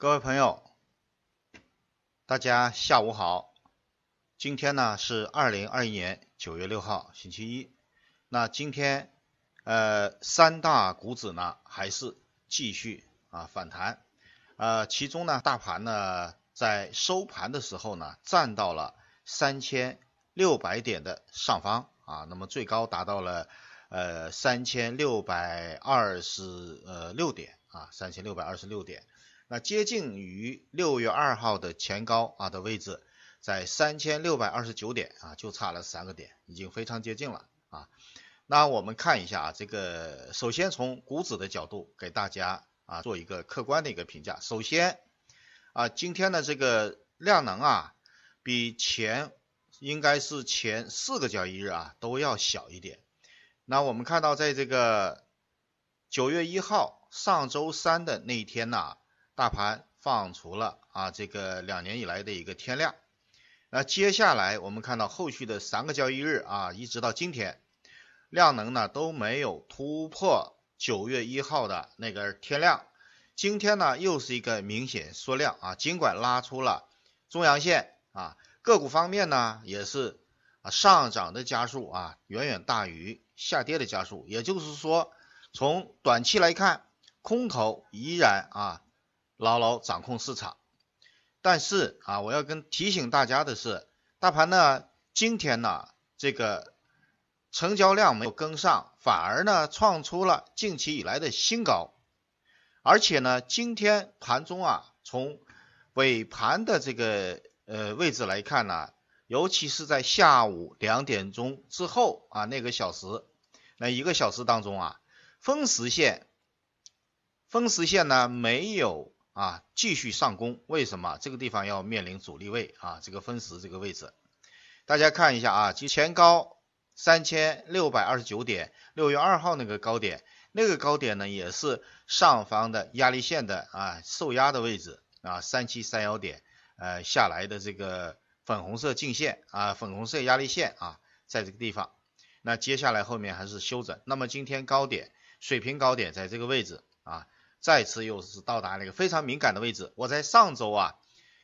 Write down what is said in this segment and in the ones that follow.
各位朋友，大家下午好。今天呢是二零二一年九月六号，星期一。那今天呃三大股指呢还是继续啊反弹，呃其中呢大盘呢在收盘的时候呢站到了三千六百点的上方啊，那么最高达到了呃三千六百二十呃六点啊三千六百二十六点。那接近于六月二号的前高啊的位置，在三千六百二十九点啊，就差了三个点，已经非常接近了啊。那我们看一下啊，这个，首先从股指的角度给大家啊做一个客观的一个评价。首先啊，今天的这个量能啊，比前应该是前四个交易日啊都要小一点。那我们看到，在这个九月一号上周三的那一天呢。大盘放出了啊，这个两年以来的一个天量，那接下来我们看到后续的三个交易日啊，一直到今天，量能呢都没有突破九月一号的那个天量，今天呢又是一个明显缩量啊，尽管拉出了中阳线啊，个股方面呢也是啊上涨的加速啊远远大于下跌的加速，也就是说从短期来看，空头依然啊。牢牢掌控市场，但是啊，我要跟提醒大家的是，大盘呢今天呢这个成交量没有跟上，反而呢创出了近期以来的新高，而且呢今天盘中啊，从尾盘的这个呃位置来看呢，尤其是在下午两点钟之后啊那个小时，那一个小时当中啊，分时线，分时线呢没有。啊，继续上攻，为什么这个地方要面临阻力位啊？这个分时这个位置，大家看一下啊，前高三千六百二十九点，六月二号那个高点，那个高点呢也是上方的压力线的啊，受压的位置啊，三七三幺点呃下来的这个粉红色颈线啊，粉红色压力线啊，在这个地方，那接下来后面还是修整，那么今天高点水平高点在这个位置啊。再次又是到达了一个非常敏感的位置。我在上周啊，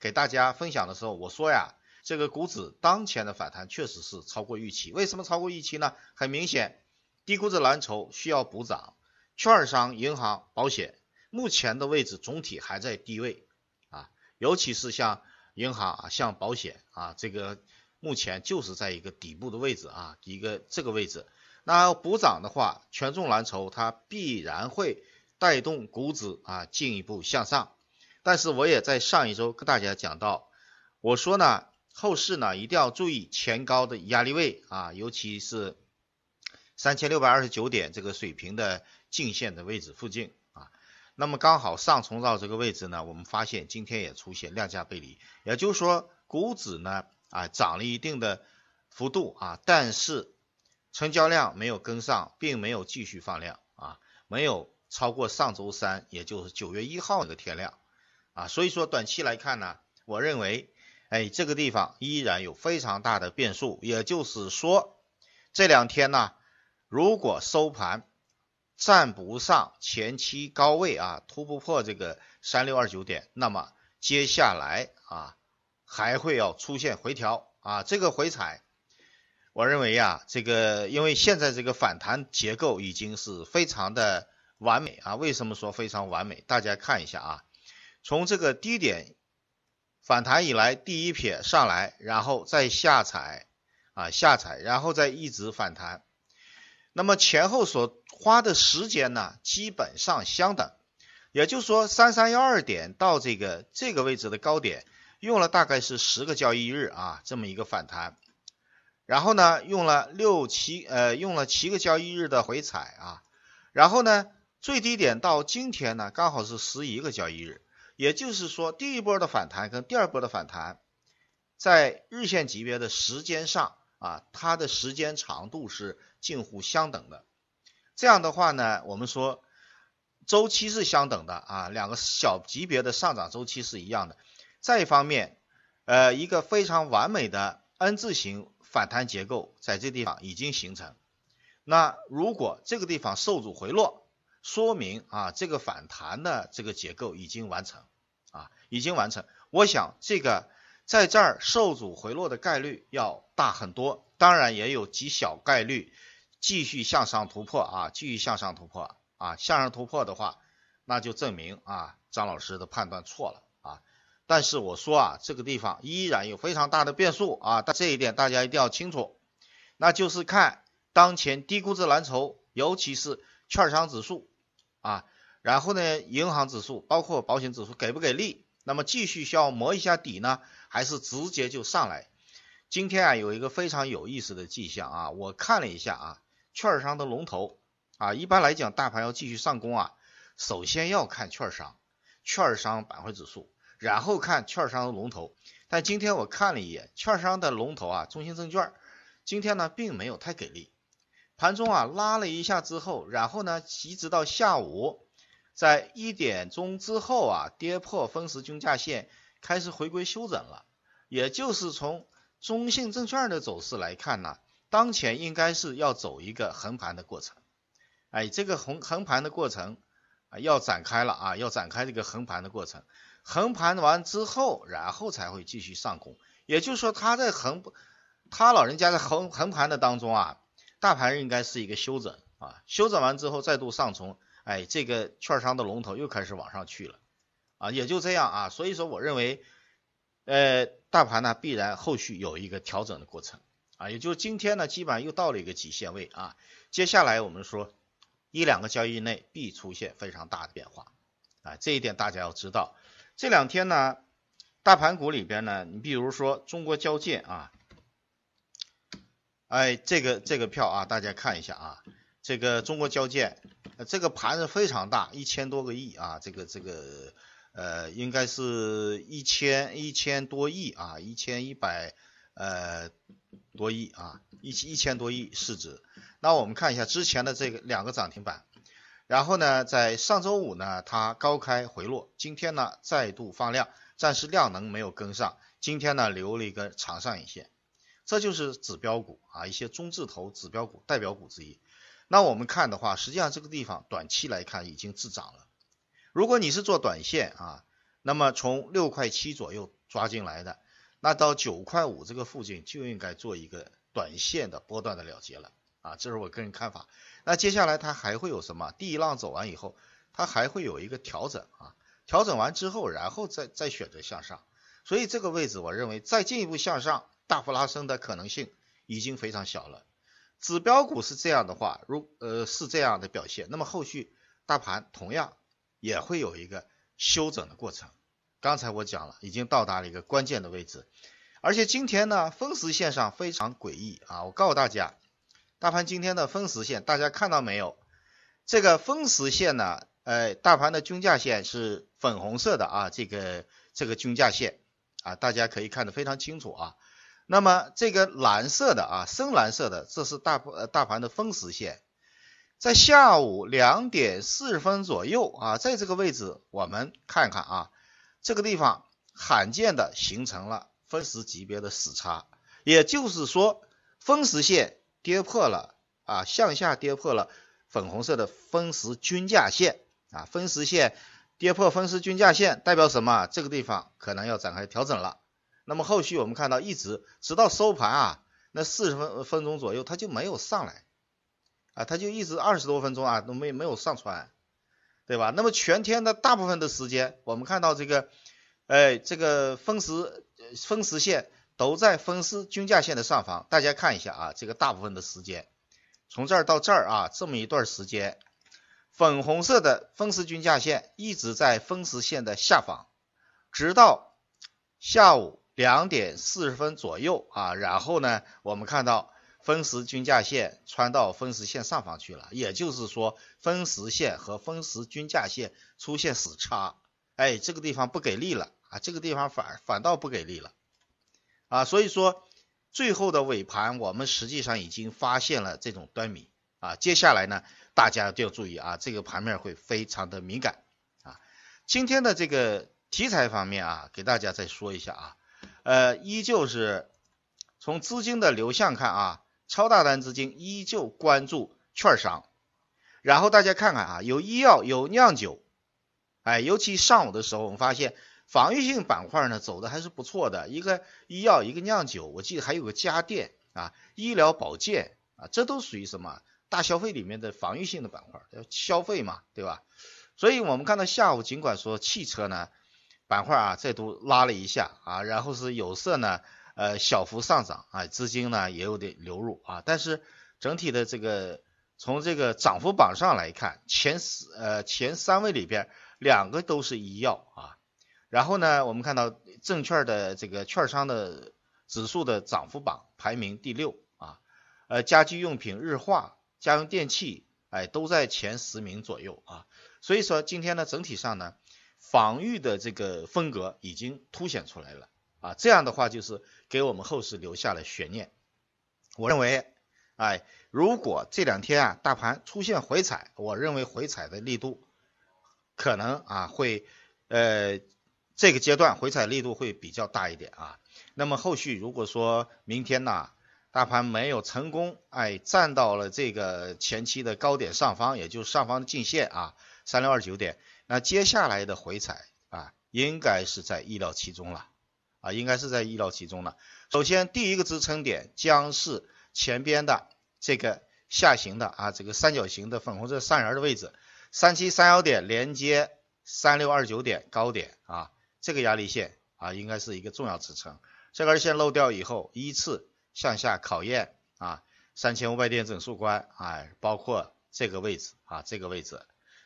给大家分享的时候，我说呀，这个股指当前的反弹确实是超过预期。为什么超过预期呢？很明显，低估值蓝筹需要补涨，券商、银行、保险目前的位置总体还在低位啊，尤其是像银行、啊、像保险啊，这个目前就是在一个底部的位置啊，一个这个位置。那要补涨的话，权重蓝筹它必然会。带动股指啊进一步向上，但是我也在上一周跟大家讲到，我说呢后市呢一定要注意前高的压力位啊，尤其是三千六百二十九点这个水平的颈线的位置附近啊。那么刚好上冲到这个位置呢，我们发现今天也出现量价背离，也就是说股指呢啊涨了一定的幅度啊，但是成交量没有跟上，并没有继续放量啊，没有。超过上周三，也就是九月一号那个天量啊，所以说短期来看呢，我认为，哎，这个地方依然有非常大的变数，也就是说，这两天呢，如果收盘站不上前期高位啊，突破这个三六二九点，那么接下来啊，还会要出现回调啊，这个回踩，我认为呀，这个因为现在这个反弹结构已经是非常的。完美啊！为什么说非常完美？大家看一下啊，从这个低点反弹以来，第一撇上来，然后再下踩啊下踩，然后再一直反弹。那么前后所花的时间呢，基本上相等。也就是说，三三幺二点到这个这个位置的高点，用了大概是十个交易日啊，这么一个反弹。然后呢，用了六七呃，用了七个交易日的回踩啊，然后呢。最低点到今天呢，刚好是十一个交易日，也就是说，第一波的反弹跟第二波的反弹，在日线级别的时间上啊，它的时间长度是近乎相等的。这样的话呢，我们说周期是相等的啊，两个小级别的上涨周期是一样的。再一方面，呃，一个非常完美的 N 字形反弹结构在这地方已经形成。那如果这个地方受阻回落，说明啊，这个反弹的这个结构已经完成啊，已经完成。我想这个在这儿受阻回落的概率要大很多，当然也有极小概率继续向上突破啊，继续向上突破啊，向上突破的话，那就证明啊，张老师的判断错了啊。但是我说啊，这个地方依然有非常大的变数啊，但这一点大家一定要清楚，那就是看当前低估值蓝筹，尤其是券商指数。啊，然后呢，银行指数包括保险指数给不给力？那么继续需要磨一下底呢，还是直接就上来？今天啊，有一个非常有意思的迹象啊，我看了一下啊，券商的龙头啊，一般来讲，大盘要继续上攻啊，首先要看券商，券商板块指数，然后看券商的龙头。但今天我看了一眼券商的龙头啊，中信证券今天呢，并没有太给力。盘中啊拉了一下之后，然后呢，一直到下午，在一点钟之后啊，跌破分时均价线，开始回归修整了。也就是从中信证券的走势来看呢，当前应该是要走一个横盘的过程。哎，这个横横盘的过程啊，要展开了啊，要展开这个横盘的过程。横盘完之后，然后才会继续上攻。也就是说，他在横，他老人家在横横盘的当中啊。大盘应该是一个休整啊，休整完之后再度上冲，哎，这个券商的龙头又开始往上去了，啊，也就这样啊，所以说我认为，呃，大盘呢必然后续有一个调整的过程啊，也就是今天呢基本上又到了一个极限位啊，接下来我们说一两个交易内必出现非常大的变化啊，这一点大家要知道，这两天呢大盘股里边呢，你比如说中国交建啊。哎，这个这个票啊，大家看一下啊，这个中国交建，这个盘子非常大，一千多个亿啊，这个这个呃，应该是一千一千多亿啊，一千一百呃多亿啊，一一千多亿市值。那我们看一下之前的这个两个涨停板，然后呢，在上周五呢它高开回落，今天呢再度放量，暂时量能没有跟上，今天呢留了一根长上影线。这就是指标股啊，一些中字头指标股代表股之一。那我们看的话，实际上这个地方短期来看已经滞涨了。如果你是做短线啊，那么从六块七左右抓进来的，那到九块五这个附近就应该做一个短线的波段的了结了啊，这是我个人看法。那接下来它还会有什么？第一浪走完以后，它还会有一个调整啊，调整完之后，然后再再选择向上。所以这个位置，我认为再进一步向上。大幅拉升的可能性已经非常小了。指标股是这样的话，如呃是这样的表现，那么后续大盘同样也会有一个休整的过程。刚才我讲了，已经到达了一个关键的位置，而且今天呢，分时线上非常诡异啊！我告诉大家，大盘今天的分时线，大家看到没有？这个分时线呢，呃，大盘的均价线是粉红色的啊，这个这个均价线啊，大家可以看得非常清楚啊。那么这个蓝色的啊，深蓝色的，这是大部呃大盘的分时线，在下午两点四十分左右啊，在这个位置我们看看啊，这个地方罕见的形成了分时级别的死叉，也就是说分时线跌破了啊，向下跌破了粉红色的分时均价线啊，分时线跌破分时均价线代表什么？这个地方可能要展开调整了。那么后续我们看到，一直直到收盘啊，那四十分分钟左右，它就没有上来，啊，它就一直二十多分钟啊，都没没有上穿，对吧？那么全天的大部分的时间，我们看到这个，哎，这个分时分时线都在分时均价线的上方，大家看一下啊，这个大部分的时间，从这儿到这儿啊，这么一段时间，粉红色的分时均价线一直在分时线的下方，直到下午。两点四十分左右啊，然后呢，我们看到分时均价线穿到分时线上方去了，也就是说分时线和分时均价线出现死叉，哎，这个地方不给力了啊，这个地方反反倒不给力了啊，所以说最后的尾盘，我们实际上已经发现了这种端倪啊，接下来呢，大家要注意啊，这个盘面会非常的敏感啊，今天的这个题材方面啊，给大家再说一下啊。呃，依旧是从资金的流向看啊，超大单资金依旧关注券商，然后大家看看啊，有医药，有酿酒，哎，尤其上午的时候，我们发现防御性板块呢走的还是不错的，一个医药，一个酿酒，我记得还有个家电啊，医疗保健啊，这都属于什么大消费里面的防御性的板块，消费嘛，对吧？所以我们看到下午尽管说汽车呢。板块啊，再度拉了一下啊，然后是有色呢，呃，小幅上涨啊，资金呢也有点流入啊，但是整体的这个从这个涨幅榜上来看，前十呃前三位里边两个都是医药啊，然后呢，我们看到证券的这个券商的指数的涨幅榜排名第六啊，呃，家居用品、日化、家用电器，哎，都在前十名左右啊，所以说今天呢，整体上呢。防御的这个风格已经凸显出来了啊，这样的话就是给我们后市留下了悬念。我认为，哎，如果这两天啊大盘出现回踩，我认为回踩的力度可能啊会，呃，这个阶段回踩力度会比较大一点啊。那么后续如果说明天呢大盘没有成功，哎，站到了这个前期的高点上方，也就是上方的进线啊三六二九点。那接下来的回踩啊，应该是在意料其中了啊，应该是在意料其中了。首先，第一个支撑点将是前边的这个下行的啊，这个三角形的粉红色上沿的位置，三七三幺点连接三六二九点高点啊，这个压力线啊，应该是一个重要支撑。这根线漏掉以后，依次向下考验啊，三千五百点整数关啊，包括这个位置啊，这个位置。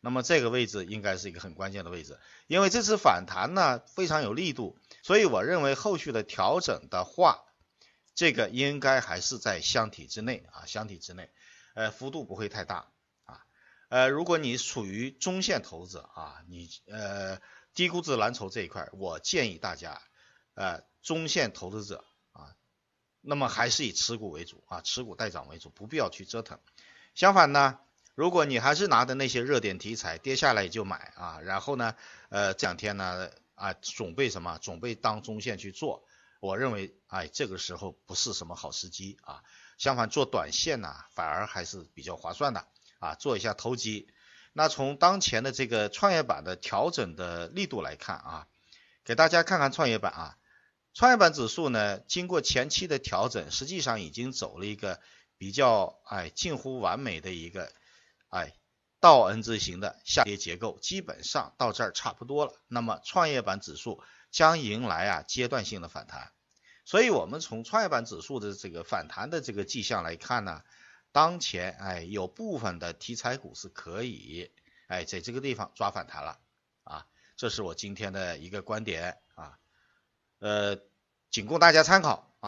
那么这个位置应该是一个很关键的位置，因为这次反弹呢非常有力度，所以我认为后续的调整的话，这个应该还是在箱体之内啊，箱体之内，呃，幅度不会太大啊，呃，如果你处于中线投资者啊，你呃低估值蓝筹这一块，我建议大家呃中线投资者啊，那么还是以持股为主啊，持股待涨为主，不必要去折腾。相反呢。如果你还是拿的那些热点题材跌下来就买啊，然后呢，呃，这两天呢，啊，准备什么？准备当中线去做？我认为，哎，这个时候不是什么好时机啊。相反，做短线呢，反而还是比较划算的啊。做一下投机。那从当前的这个创业板的调整的力度来看啊，给大家看看创业板啊，创业板指数呢，经过前期的调整，实际上已经走了一个比较，哎，近乎完美的一个。哎，倒 “n” 字形的下跌结构基本上到这儿差不多了。那么创业板指数将迎来啊阶段性的反弹，所以我们从创业板指数的这个反弹的这个迹象来看呢，当前哎有部分的题材股是可以哎在这个地方抓反弹了啊。这是我今天的一个观点啊，呃，仅供大家参考。